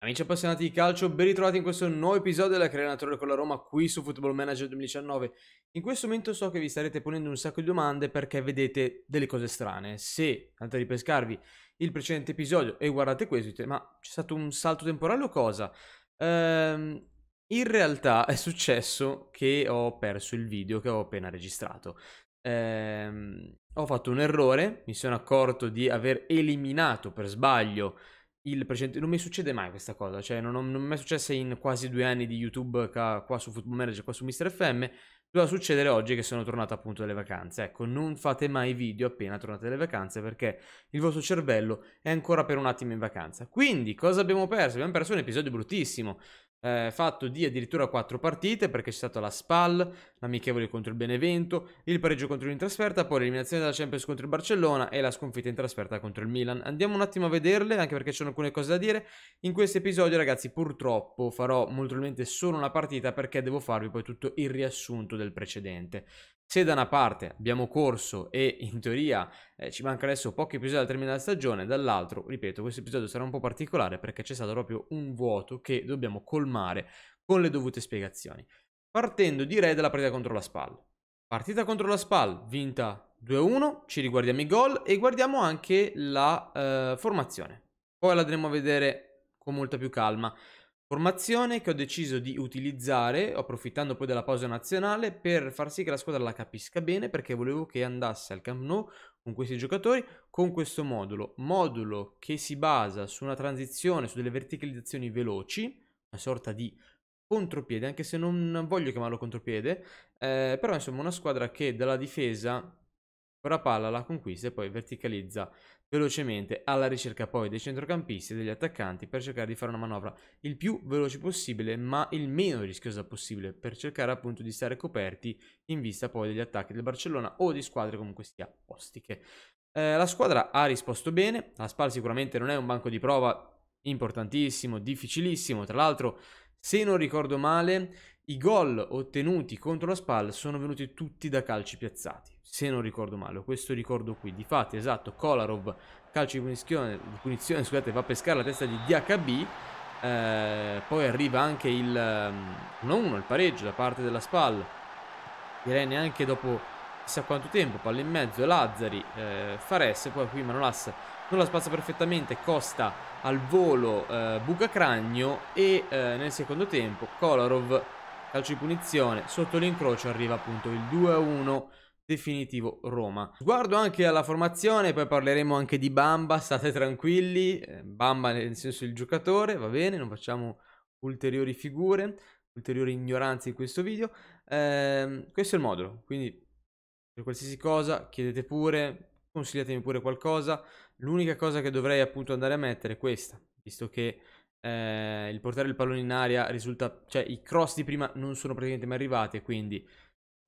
Amici appassionati di calcio, ben ritrovati in questo nuovo episodio della Crea Creatore con la Roma qui su Football Manager 2019. In questo momento so che vi starete ponendo un sacco di domande perché vedete delle cose strane. Se andate a ripescarvi il precedente episodio e guardate questo, dite, ma c'è stato un salto temporale o cosa? Ehm, in realtà è successo che ho perso il video che ho appena registrato. Ehm, ho fatto un errore, mi sono accorto di aver eliminato per sbaglio il precedente. Non mi succede mai questa cosa, cioè non, ho, non mi è successa in quasi due anni di YouTube qua su Football Manager, qua su Mr. FM. Doveva succedere oggi che sono tornato appunto dalle vacanze. Ecco, non fate mai video appena tornate dalle vacanze perché il vostro cervello è ancora per un attimo in vacanza. Quindi, cosa abbiamo perso? Abbiamo perso un episodio bruttissimo eh, fatto di addirittura quattro partite perché c'è stata la SPAL, l'amichevole contro il Benevento, il pareggio contro in trasferta, poi l'eliminazione della Champions contro il Barcellona e la sconfitta in trasferta contro il Milan. Andiamo un attimo a vederle anche perché ci sono alcune cose da dire. In questo episodio ragazzi purtroppo farò molto probabilmente solo una partita perché devo farvi poi tutto il riassunto del precedente. Se da una parte abbiamo corso e in teoria eh, ci manca adesso pochi episodi al termine della stagione, dall'altro, ripeto, questo episodio sarà un po' particolare perché c'è stato proprio un vuoto che dobbiamo colmare con le dovute spiegazioni. Partendo direi dalla partita contro la SPAL. Partita contro la SPAL vinta 2-1, ci riguardiamo i gol e guardiamo anche la eh, formazione. Poi la andremo a vedere con molta più calma. Formazione che ho deciso di utilizzare, approfittando poi della pausa nazionale, per far sì che la squadra la capisca bene, perché volevo che andasse al Camp Nou con questi giocatori, con questo modulo. Modulo che si basa su una transizione, su delle verticalizzazioni veloci, una sorta di contropiede, anche se non voglio chiamarlo contropiede, eh, però insomma una squadra che dalla difesa, ora palla, la conquista e poi verticalizza velocemente alla ricerca poi dei centrocampisti e degli attaccanti per cercare di fare una manovra il più veloce possibile ma il meno rischiosa possibile per cercare appunto di stare coperti in vista poi degli attacchi del Barcellona o di squadre comunque sia ostiche. Eh, la squadra ha risposto bene, la Spal sicuramente non è un banco di prova importantissimo, difficilissimo, tra l'altro se non ricordo male i gol ottenuti contro la Spal sono venuti tutti da calci piazzati se non ricordo male, questo ricordo qui. Difatti, esatto, Kolarov, calcio di punizione, di punizione scusate, va a pescare la testa di DHB. Eh, poi arriva anche il 1-1, ehm, il pareggio da parte della SPAL. Direi neanche dopo chissà quanto tempo, palla in mezzo, Lazzari, eh, Fares, poi qui Manolas non la spazza perfettamente, Costa al volo, eh, buca cragno e eh, nel secondo tempo Kolarov calcio di punizione, sotto l'incrocio arriva appunto il 2-1 definitivo Roma. Guardo anche alla formazione, poi parleremo anche di Bamba, state tranquilli, eh, Bamba nel senso il giocatore, va bene, non facciamo ulteriori figure, ulteriori ignoranze in questo video. Eh, questo è il modulo, quindi per qualsiasi cosa chiedete pure, consigliatemi pure qualcosa, l'unica cosa che dovrei appunto andare a mettere è questa, visto che eh, il portare il pallone in aria risulta, cioè i cross di prima non sono praticamente mai arrivati, quindi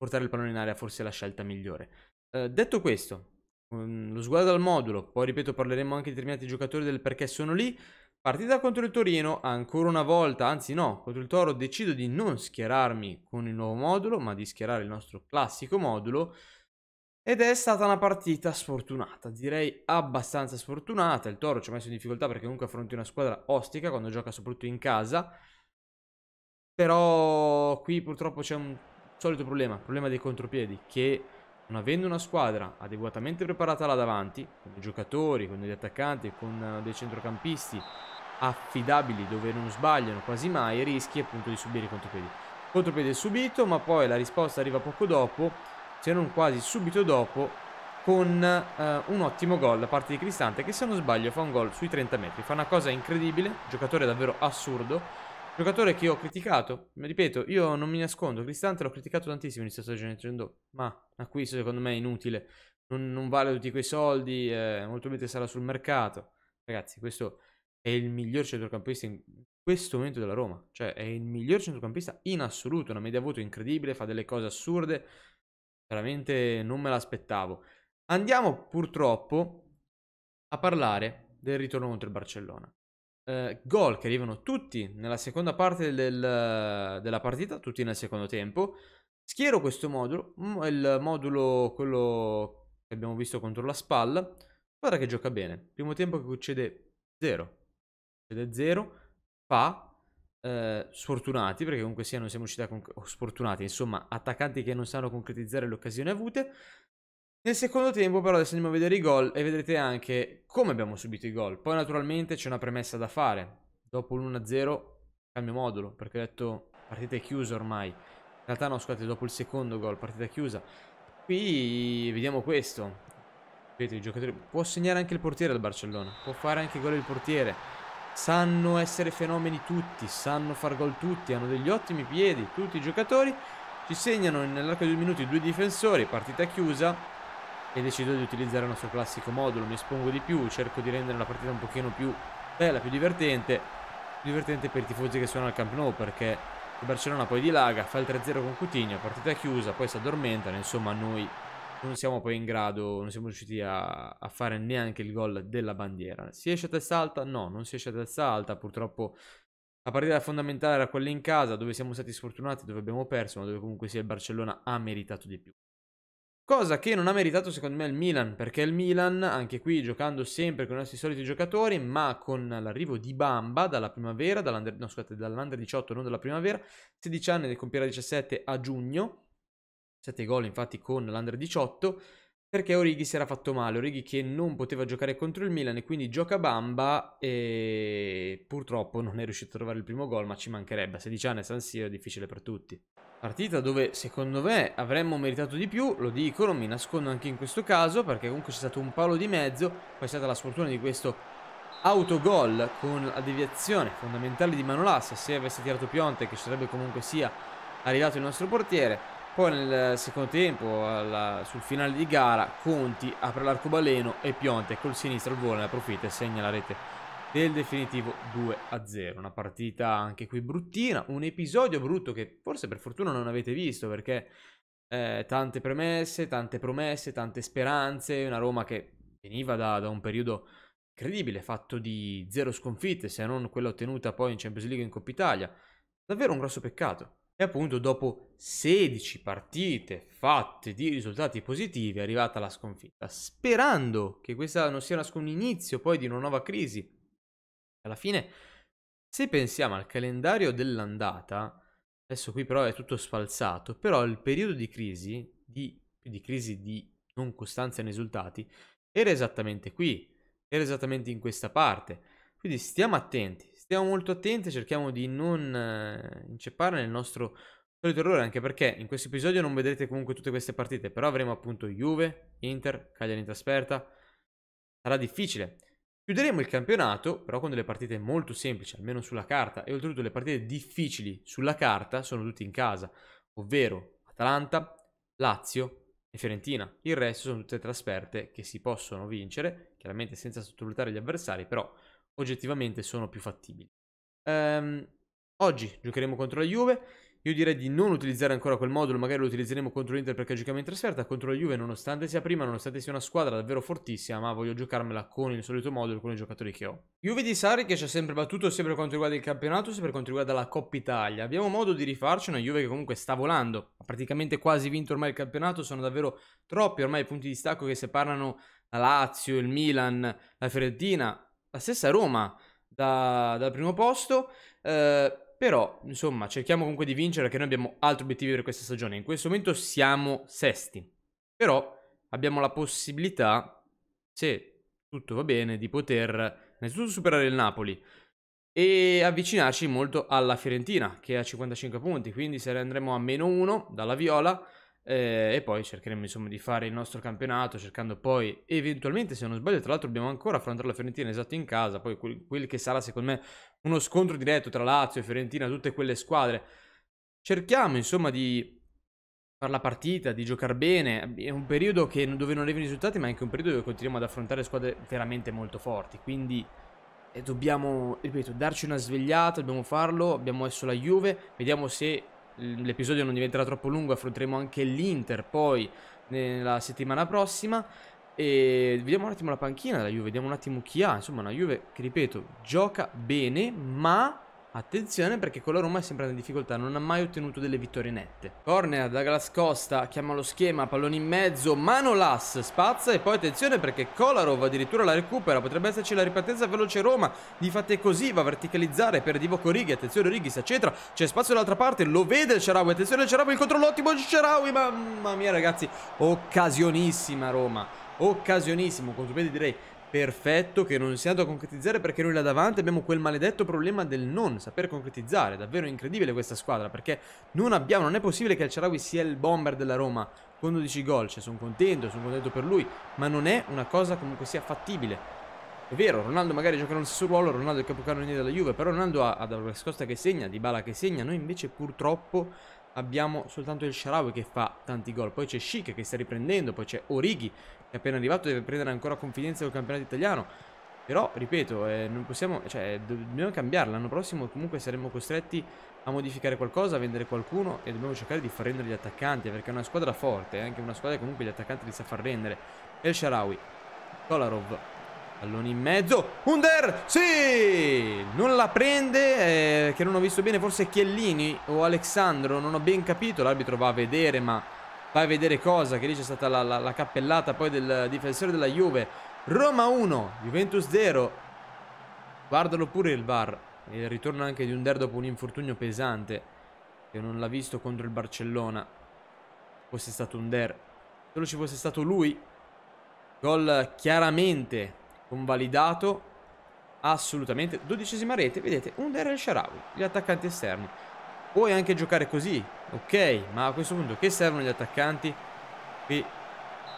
Portare il pallone in area forse è la scelta migliore. Eh, detto questo, um, lo sguardo al modulo, poi ripeto parleremo anche di determinati giocatori del perché sono lì. Partita contro il Torino, ancora una volta, anzi no, contro il Toro decido di non schierarmi con il nuovo modulo, ma di schierare il nostro classico modulo. Ed è stata una partita sfortunata, direi abbastanza sfortunata. Il Toro ci ha messo in difficoltà perché comunque affronti una squadra ostica quando gioca soprattutto in casa. Però qui purtroppo c'è un Solito problema, problema dei contropiedi, che non avendo una squadra adeguatamente preparata là davanti, con i giocatori, con gli attaccanti, con eh, dei centrocampisti affidabili dove non sbagliano quasi mai, rischi appunto di subire i contropiedi. Contropiede è subito, ma poi la risposta arriva poco dopo, se non quasi subito dopo, con eh, un ottimo gol da parte di Cristante che se non sbaglio fa un gol sui 30 metri, fa una cosa incredibile, giocatore davvero assurdo, Giocatore che io ho criticato, ripeto, io non mi nascondo, Cristante l'ho criticato tantissimo in questa stagione dicendo, ma acquisto secondo me è inutile, non, non vale tutti quei soldi, eh, molto meglio sarà sul mercato. Ragazzi, questo è il miglior centrocampista in questo momento della Roma, cioè è il miglior centrocampista in assoluto, una media voto incredibile, fa delle cose assurde, veramente non me l'aspettavo. Andiamo purtroppo a parlare del ritorno contro il Barcellona eh, gol che arrivano tutti nella seconda parte del, della partita, tutti nel secondo tempo. Schiero questo modulo, mm, il modulo quello che abbiamo visto contro la spalla, Guarda che gioca bene. Primo tempo che succede 0. Concede 0, fa eh, sfortunati, perché comunque sia non siamo usciti con... oh, sfortunati, insomma, attaccanti che non sanno concretizzare le occasioni avute. Nel secondo tempo però adesso andiamo a vedere i gol e vedrete anche come abbiamo subito i gol. Poi naturalmente c'è una premessa da fare. Dopo l'1-0 cambio modulo perché ho detto partita è chiusa ormai. In realtà no, scusate, dopo il secondo gol partita è chiusa. Qui vediamo questo. Vedete i giocatori... Può segnare anche il portiere del Barcellona. Può fare anche gol il portiere. Sanno essere fenomeni tutti, sanno far gol tutti, hanno degli ottimi piedi tutti i giocatori. Ci segnano nell'arco di due minuti due difensori, partita chiusa e decido di utilizzare il nostro classico modulo, mi espongo di più, cerco di rendere la partita un pochino più bella, più divertente, più divertente per i tifosi che sono al Camp Nou perché il Barcellona poi dilaga, fa il 3-0 con Coutinho, partita chiusa, poi si addormentano, insomma noi non siamo poi in grado, non siamo riusciti a, a fare neanche il gol della bandiera. Si esce a testa alta? No, non si esce a testa alta, purtroppo la partita fondamentale era quella in casa, dove siamo stati sfortunati, dove abbiamo perso, ma dove comunque sia il Barcellona ha meritato di più. Cosa che non ha meritato secondo me il Milan, perché il Milan, anche qui giocando sempre con i nostri soliti giocatori, ma con l'arrivo di Bamba dalla primavera, dall'under, no, scusate, dall'under 18, non dalla primavera, 16 anni ne compierà 17 a giugno, 7 gol infatti con l'under 18, perché Origi si era fatto male, Origi che non poteva giocare contro il Milan e quindi gioca Bamba e purtroppo non è riuscito a trovare il primo gol ma ci mancherebbe, 16 anni San Siro è difficile per tutti. Partita dove secondo me avremmo meritato di più, lo dico, non mi nascondo anche in questo caso perché comunque c'è stato un palo di mezzo, poi è stata la sfortuna di questo autogol con la deviazione fondamentale di Manolas, se avesse tirato Pionte che sarebbe comunque sia arrivato il nostro portiere poi nel secondo tempo, alla, sul finale di gara, Conti apre l'arcobaleno e Pionte col sinistro al volo ne approfitta e segna la rete del definitivo 2-0. Una partita anche qui bruttina, un episodio brutto che forse per fortuna non avete visto perché eh, tante premesse, tante promesse, tante speranze, una Roma che veniva da, da un periodo incredibile, fatto di zero sconfitte, se non quella ottenuta poi in Champions League in Coppa Italia. Davvero un grosso peccato. E appunto dopo 16 partite fatte di risultati positivi è arrivata la sconfitta, sperando che questa non sia un inizio poi di una nuova crisi. Alla fine, se pensiamo al calendario dell'andata, adesso qui però è tutto sfalsato, però il periodo di crisi, di, di crisi di non costanza in risultati, era esattamente qui, era esattamente in questa parte. Quindi stiamo attenti, Stiamo molto attenti, cerchiamo di non eh, inceppare nel nostro solito errore, anche perché in questo episodio non vedrete comunque tutte queste partite, però avremo appunto Juve, Inter, Cagliari in trasferta. Sarà difficile. Chiuderemo il campionato, però con delle partite molto semplici, almeno sulla carta, e oltretutto le partite difficili sulla carta sono tutte in casa, ovvero Atalanta, Lazio e Fiorentina. Il resto sono tutte trasferte che si possono vincere, chiaramente senza sottovalutare gli avversari, però oggettivamente sono più fattibili. Um, oggi giocheremo contro la Juve. Io direi di non utilizzare ancora quel modulo, magari lo utilizzeremo contro l'Inter perché giochiamo in trasferta, contro la Juve nonostante sia prima, nonostante sia una squadra davvero fortissima, ma voglio giocarmela con il solito modulo, con i giocatori che ho. Juve di Sari che ci ha sempre battuto sia per quanto riguarda il campionato sia per quanto riguarda la Coppa Italia. Abbiamo modo di rifarci, una Juve che comunque sta volando, ha praticamente quasi vinto ormai il campionato, sono davvero troppi ormai i punti di stacco che separano la Lazio, il Milan, la Fiorentina, la stessa Roma da, dal primo posto. Eh, però, insomma, cerchiamo comunque di vincere perché noi abbiamo altri obiettivi per questa stagione. In questo momento siamo sesti. Però abbiamo la possibilità, se tutto va bene, di poter innanzitutto superare il Napoli e avvicinarci molto alla Fiorentina che ha 55 punti, quindi se andremo a meno 1 dalla Viola eh, e poi cercheremo insomma di fare il nostro campionato cercando poi eventualmente se non sbaglio tra l'altro dobbiamo ancora affrontare la Fiorentina esatto in casa poi quel, quel che sarà secondo me uno scontro diretto tra Lazio e Fiorentina tutte quelle squadre cerchiamo insomma di fare la partita di giocare bene è un periodo che, dove non arrivano i risultati ma è anche un periodo dove continuiamo ad affrontare squadre veramente molto forti quindi eh, dobbiamo ripeto darci una svegliata dobbiamo farlo abbiamo adesso la Juve vediamo se l'episodio non diventerà troppo lungo, affronteremo anche l'Inter poi nella settimana prossima. E vediamo un attimo la panchina della Juve, vediamo un attimo chi ha. Insomma, una Juve che ripeto gioca bene, ma Attenzione perché con la Roma è sempre in difficoltà, non ha mai ottenuto delle vittorie nette. Corner, Douglas Costa, chiama lo schema, pallone in mezzo, mano Lass, spazza e poi attenzione perché Kolarov addirittura la recupera, potrebbe esserci la ripartenza veloce Roma, di fate così, va a verticalizzare per Divoco Righi, attenzione Righi si accentra, c'è spazio dall'altra parte, lo vede il Cerawi, attenzione il Cerawi, il controllo ottimo di Cerawi, mamma mia ragazzi, occasionissima Roma, occasionissimo, contropiede direi perfetto che non si è andato a concretizzare perché noi là davanti abbiamo quel maledetto problema del non saper concretizzare. Davvero incredibile questa squadra perché non abbiamo, non è possibile che il Cerawi sia il bomber della Roma con 12 gol. Cioè sono contento, sono contento per lui, ma non è una cosa comunque sia fattibile. È vero, Ronaldo magari gioca nello stesso ruolo, Ronaldo è il capocannoniere della Juve, però Ronaldo ha, ha Douglas Costa che segna, Dybala che segna, noi invece purtroppo abbiamo soltanto il Sharawi che fa tanti gol. Poi c'è Chic che sta riprendendo, poi c'è Orighi che è appena arrivato deve prendere ancora confidenza col campionato italiano. Però, ripeto, eh, non possiamo, cioè, eh, dobbiamo cambiarla. L'anno prossimo comunque saremo costretti a modificare qualcosa, a vendere qualcuno e dobbiamo cercare di far rendere gli attaccanti perché è una squadra forte, è eh, anche una squadra che comunque gli attaccanti li sa far rendere. E il Sharawi, Kolarov, Pallone in mezzo. Under! Sì! Non la prende, eh, che non ho visto bene, forse Chiellini o Alexandro, non ho ben capito. L'arbitro va a vedere, ma va a vedere cosa, che lì c'è stata la, la, la, cappellata poi del difensore della Juve. Roma 1, Juventus 0. Guardalo pure il VAR. Il ritorno anche di Under dopo un infortunio pesante, che non l'ha visto contro il Barcellona. Fosse stato Under. Solo ci fosse stato lui. Gol chiaramente Convalidato. Assolutamente. Dodicesima rete, vedete, un Derel Sharawi, gli attaccanti esterni. Puoi anche giocare così, ok, ma a questo punto che servono gli attaccanti? Qui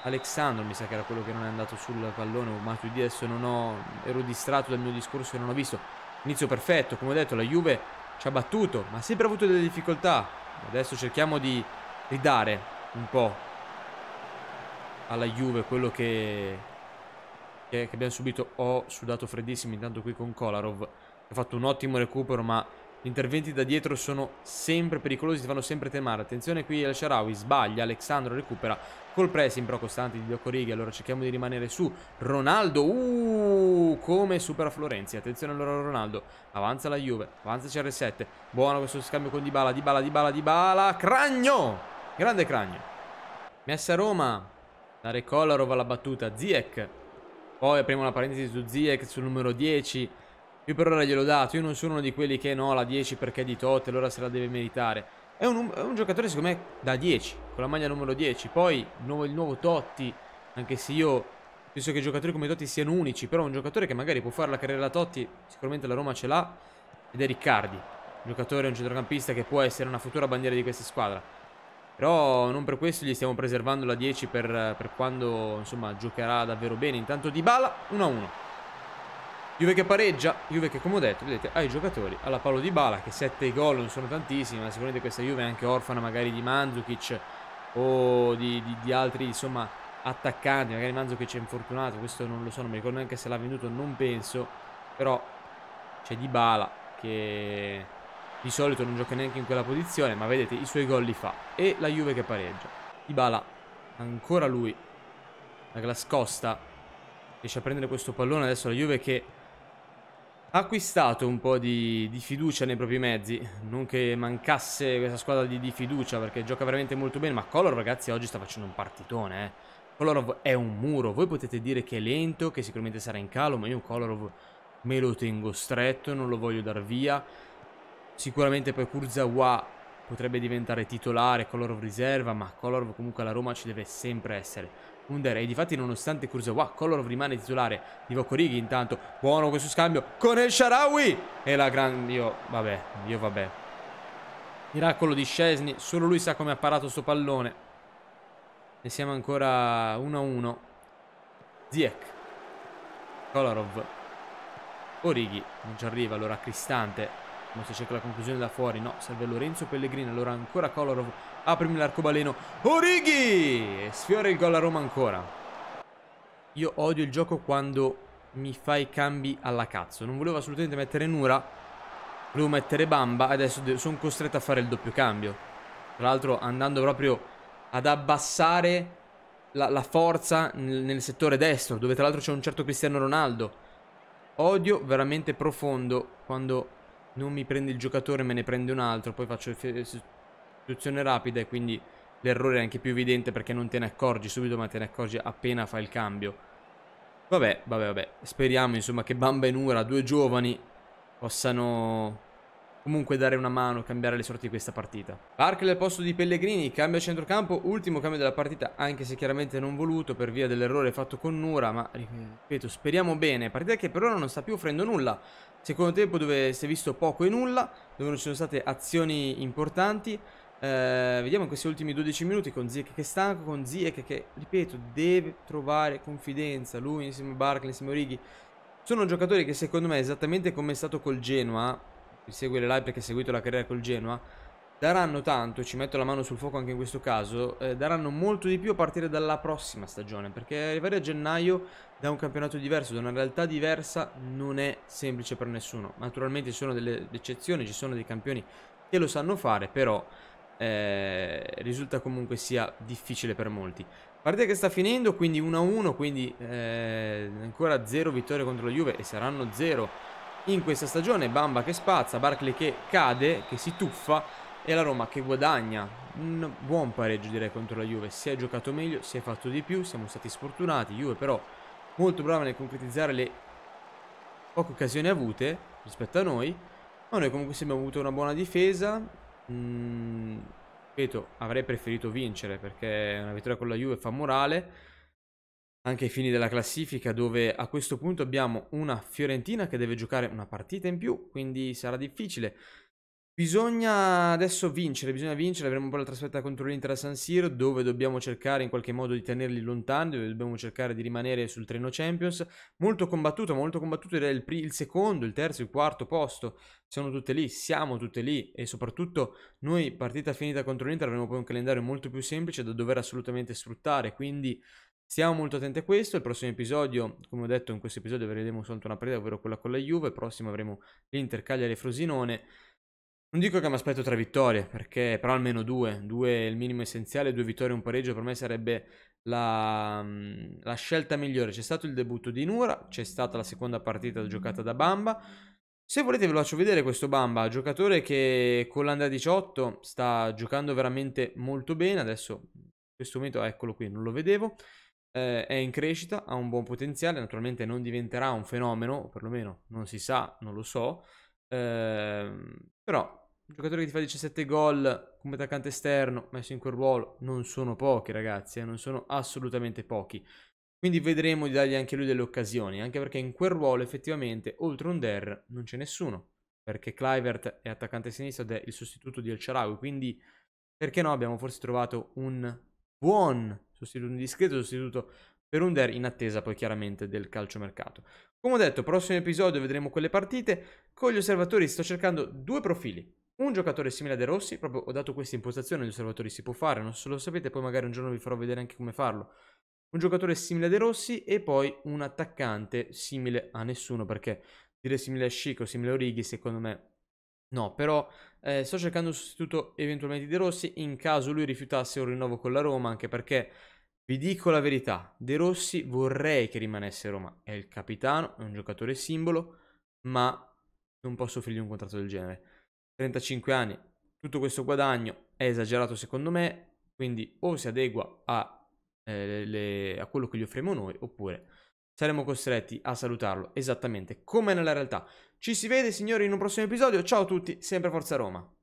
Alexandro mi sa che era quello che non è andato sul pallone, o tu di adesso non ho, ero distratto dal mio discorso e non ho visto. Inizio perfetto, come ho detto la Juve ci ha battuto, ma ha sempre avuto delle difficoltà. Adesso cerchiamo di ridare un po' alla Juve quello che che, che abbiamo subito ho sudato freddissimo intanto qui con Kolarov ha fatto un ottimo recupero ma gli interventi da dietro sono sempre pericolosi, ti fanno sempre temare. Attenzione qui al Sharawi, sbaglia, Alexandro recupera. Col pressing però costante di Diocorighi, allora cerchiamo di rimanere su. Ronaldo, uh, come supera Florenzi. Attenzione allora Ronaldo, avanza la Juve, avanza CR7. Buono questo scambio con Dybala, Dybala, Dybala, Dybala. Cragno! Grande Cragno. Messa Roma, dare Kolarov alla battuta, Ziek poi apriamo la parentesi su Ziyech sul numero 10. Io per ora gliel'ho dato. Io non sono uno di quelli che no, la 10 perché è di Totti, allora se la deve meritare. È un, è un, giocatore, secondo me, da 10, con la maglia numero 10. Poi il nuovo, il nuovo Totti, anche se io penso che giocatori come Totti siano unici, però è un giocatore che magari può fare la carriera da Totti, sicuramente la Roma ce l'ha, ed è Riccardi. Un giocatore, un centrocampista che può essere una futura bandiera di questa squadra. Però non per questo gli stiamo preservando la 10 per, per quando insomma giocherà davvero bene. Intanto Di Bala 1-1. Juve che pareggia, Juve che come ho detto, vedete, ha i giocatori, alla Paolo Di Bala che 7 gol non sono tantissimi, ma sicuramente questa Juve è anche orfana magari di Mandzukic o di, di, di altri insomma attaccanti, magari Mandzukic è infortunato, questo non lo so, non mi ricordo neanche se l'ha venduto, non penso, però c'è Di Bala che di solito non gioca neanche in quella posizione, ma vedete i suoi gol li fa. E la Juve che pareggia. Dybala, ancora lui. La Glascosta riesce a prendere questo pallone. Adesso la Juve che ha acquistato un po' di, di fiducia nei propri mezzi. Non che mancasse questa squadra di, di, fiducia perché gioca veramente molto bene. Ma Color, ragazzi, oggi sta facendo un partitone. Eh. Colorov è un muro. Voi potete dire che è lento, che sicuramente sarà in calo, ma io Colorov me lo tengo stretto, non lo voglio dar via. Sicuramente poi Kurzawa potrebbe diventare titolare, Color of riserva, ma Color comunque la Roma ci deve sempre essere. Under e difatti nonostante Kurzawa, Color rimane titolare di Vokorigi intanto. Buono questo scambio con El Sharawi! E la grande... Io vabbè, io vabbè. Miracolo di Scesni, solo lui sa come ha parato sto pallone. E siamo ancora 1-1. Ziek. Kolarov. Origi. non ci arriva, allora Cristante. Non si cerca la conclusione da fuori, no, serve Lorenzo Pellegrini, allora ancora Kolarov, aprimi l'arcobaleno, Orighi! E sfiora il gol a Roma ancora. Io odio il gioco quando mi fai cambi alla cazzo, non volevo assolutamente mettere Nura, volevo mettere Bamba, adesso sono costretto a fare il doppio cambio. Tra l'altro andando proprio ad abbassare la, la forza nel, nel settore destro, dove tra l'altro c'è un certo Cristiano Ronaldo. Odio veramente profondo quando non mi prende il giocatore, me ne prende un altro, poi faccio sostituzione rapida e quindi l'errore è anche più evidente perché non te ne accorgi subito, ma te ne accorgi appena fai il cambio. Vabbè, vabbè, vabbè, speriamo insomma che Bamba e Nura, due giovani, possano comunque dare una mano, cambiare le sorti di questa partita. Barkley al posto di Pellegrini, cambia centrocampo, ultimo cambio della partita, anche se chiaramente non voluto per via dell'errore fatto con Nura, ma ripeto, speriamo bene. Partita che per ora non sta più offrendo nulla, Secondo tempo dove si è visto poco e nulla, dove non ci sono state azioni importanti. Eh, vediamo in questi ultimi 12 minuti con Ziek che è stanco, con Ziek che, ripeto, deve trovare confidenza. Lui insieme a Barkley, insieme a Righi. Sono giocatori che secondo me, esattamente come è stato col Genoa, vi segue le live perché ha seguito la carriera col Genoa, daranno tanto, ci metto la mano sul fuoco anche in questo caso, eh, daranno molto di più a partire dalla prossima stagione, perché arrivare a gennaio da un campionato diverso, da una realtà diversa, non è semplice per nessuno. Naturalmente ci sono delle eccezioni, ci sono dei campioni che lo sanno fare, però eh, risulta comunque sia difficile per molti. Partita che sta finendo, quindi 1-1, quindi eh, ancora 0 vittorie contro la Juve e saranno 0 in questa stagione. Bamba che spazza, Barkley che cade, che si tuffa e la Roma che guadagna un buon pareggio direi contro la Juve. Si è giocato meglio, si è fatto di più, siamo stati sfortunati. Juve però molto brava nel concretizzare le poche occasioni avute rispetto a noi. Ma noi comunque abbiamo avuto una buona difesa. Mm, ripeto, avrei preferito vincere perché una vittoria con la Juve fa morale anche ai fini della classifica dove a questo punto abbiamo una Fiorentina che deve giocare una partita in più, quindi sarà difficile. Bisogna adesso vincere, bisogna vincere, avremo poi la trasferta contro l'Inter a San Siro dove dobbiamo cercare in qualche modo di tenerli lontani, dove dobbiamo cercare di rimanere sul treno Champions, molto combattuto, molto combattuto era il, il, secondo, il terzo, il quarto posto, sono tutte lì, siamo tutte lì e soprattutto noi partita finita contro l'Inter avremo poi un calendario molto più semplice da dover assolutamente sfruttare, quindi Stiamo molto attenti a questo, il prossimo episodio, come ho detto in questo episodio vedremo soltanto una partita, ovvero quella con la Juve, il prossimo avremo l'Inter, Cagliari e Frosinone, non dico che mi aspetto tre vittorie, perché però almeno due, due è il minimo essenziale, due vittorie e un pareggio per me sarebbe la, mm, la scelta migliore. C'è stato il debutto di Nura, c'è stata la seconda partita giocata da Bamba. Se volete ve lo faccio vedere questo Bamba, giocatore che con l'Anda 18 sta giocando veramente molto bene, adesso in questo momento eccolo qui, non lo vedevo, eh, è in crescita, ha un buon potenziale, naturalmente non diventerà un fenomeno, perlomeno non si sa, non lo so, eh, però un giocatore che ti fa 17 gol come attaccante esterno, messo in quel ruolo, non sono pochi ragazzi, eh, non sono assolutamente pochi. Quindi vedremo di dargli anche lui delle occasioni, anche perché in quel ruolo effettivamente oltre un Der non c'è nessuno, perché Clivert è attaccante sinistro ed è il sostituto di El Charawi, quindi perché no abbiamo forse trovato un buon sostituto, un discreto sostituto per un Der in attesa poi chiaramente del calciomercato. Come ho detto, prossimo episodio vedremo quelle partite, con gli osservatori sto cercando due profili, un giocatore simile a De Rossi, proprio ho dato questa impostazione agli osservatori, si può fare, non se lo sapete, poi magari un giorno vi farò vedere anche come farlo. Un giocatore simile a De Rossi e poi un attaccante simile a nessuno, perché dire simile a Chico, simile a Orighi, secondo me no, però eh, sto cercando un sostituto eventualmente di De Rossi in caso lui rifiutasse un rinnovo con la Roma, anche perché vi dico la verità, De Rossi vorrei che rimanesse a Roma, è il capitano, è un giocatore simbolo, ma non posso offrirgli un contratto del genere. 35 anni, tutto questo guadagno è esagerato secondo me, quindi o si adegua a, eh, le, a quello che gli offriamo noi oppure saremo costretti a salutarlo esattamente come nella realtà. Ci si vede signori in un prossimo episodio, ciao a tutti, sempre Forza Roma!